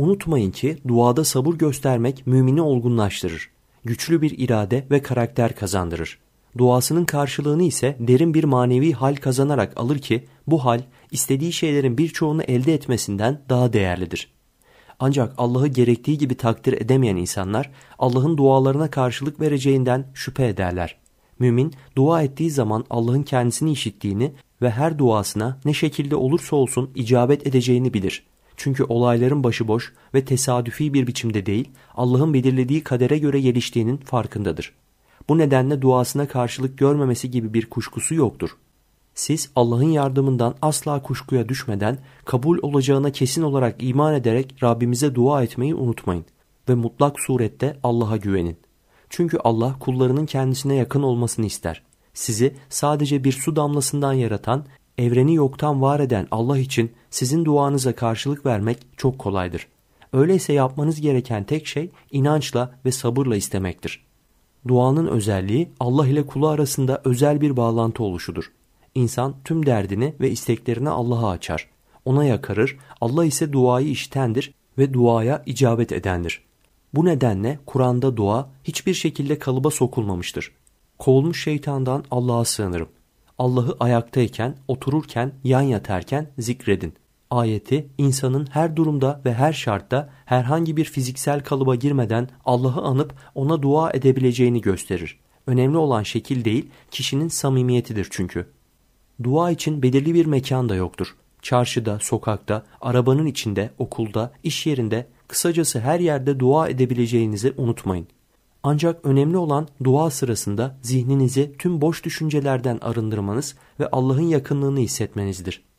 Unutmayın ki duada sabır göstermek mümini olgunlaştırır. Güçlü bir irade ve karakter kazandırır. Duasının karşılığını ise derin bir manevi hal kazanarak alır ki bu hal istediği şeylerin birçoğunu elde etmesinden daha değerlidir. Ancak Allah'ı gerektiği gibi takdir edemeyen insanlar Allah'ın dualarına karşılık vereceğinden şüphe ederler. Mümin dua ettiği zaman Allah'ın kendisini işittiğini ve her duasına ne şekilde olursa olsun icabet edeceğini bilir. Çünkü olayların başıboş ve tesadüfi bir biçimde değil, Allah'ın belirlediği kadere göre geliştiğinin farkındadır. Bu nedenle duasına karşılık görmemesi gibi bir kuşkusu yoktur. Siz Allah'ın yardımından asla kuşkuya düşmeden kabul olacağına kesin olarak iman ederek Rabbimize dua etmeyi unutmayın ve mutlak surette Allah'a güvenin. Çünkü Allah kullarının kendisine yakın olmasını ister. Sizi sadece bir su damlasından yaratan evreni yoktan var eden Allah için sizin duanıza karşılık vermek çok kolaydır. Öyleyse yapmanız gereken tek şey inançla ve sabırla istemektir. Duanın özelliği Allah ile kulu arasında özel bir bağlantı oluşudur. İnsan tüm derdini ve isteklerini Allah'a açar. Ona yakarır, Allah ise duayı işitendir ve duaya icabet edendir. Bu nedenle Kur'an'da dua hiçbir şekilde kalıba sokulmamıştır. Kovulmuş şeytandan Allah'a sığınırım. Allah'ı ayaktayken, otururken, yan yatarken zikredin. Ayeti insanın her durumda ve her şartta herhangi bir fiziksel kalıba girmeden Allah'ı anıp ona dua edebileceğini gösterir. Önemli olan şekil değil, kişinin samimiyetidir çünkü. Dua için belirli bir mekan da yoktur. Çarşıda, sokakta, arabanın içinde, okulda, iş yerinde, kısacası her yerde dua edebileceğinizi unutmayın. Ancak önemli olan dua sırasında zihninizi tüm boş düşüncelerden arındırmanız ve Allah'ın yakınlığını hissetmenizdir.